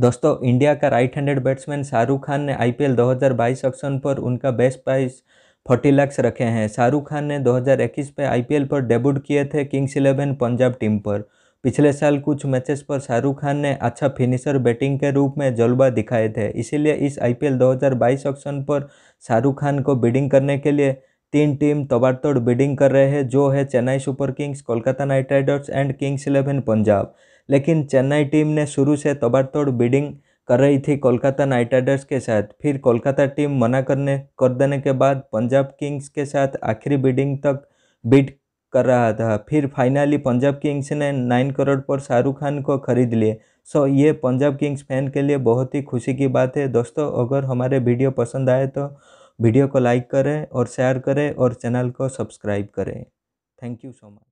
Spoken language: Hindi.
दोस्तों इंडिया का right handed batsman Shahrukh Khan ने आईपीएल 2022 ऑक्शन पर उनका बेस्ट प्राइस फोर्टी लैक्स रखे हैं शाहरुख खान ने 2021 में आईपीएल पर डेब्यूट किए थे किंग्स इलेवन पंजाब टीम पर पिछले साल कुछ मैचेस पर शाहरुख खान ने अच्छा फिनिशर बैटिंग के रूप में जलवा दिखाए थे इसीलिए इस आईपीएल 2022 ऑक्शन पर शाहरुख खान को बिडिंग करने के लिए तीन टीम तबाड़तोड़ बिडिंग कर रहे हैं जो है Chennai super kings Kolkata knight riders and kings eleven Punjab लेकिन चेन्नई टीम ने शुरू से तोड़तोड़ बीडिंग कर रही थी कोलकाता नाइट राइडर्स के साथ फिर कोलकाता टीम मना करने कर देने के बाद पंजाब किंग्स के साथ आखिरी बीडिंग तक बीट कर रहा था फिर फाइनली पंजाब किंग्स ने नाइन करोड़ पर शाहरुख खान को खरीद लिए सो ये पंजाब किंग्स फैन के लिए बहुत ही खुशी की बात है दोस्तों अगर हमारे वीडियो पसंद आए तो वीडियो को लाइक करें और शेयर करें और चैनल को सब्सक्राइब करें थैंक यू सो मच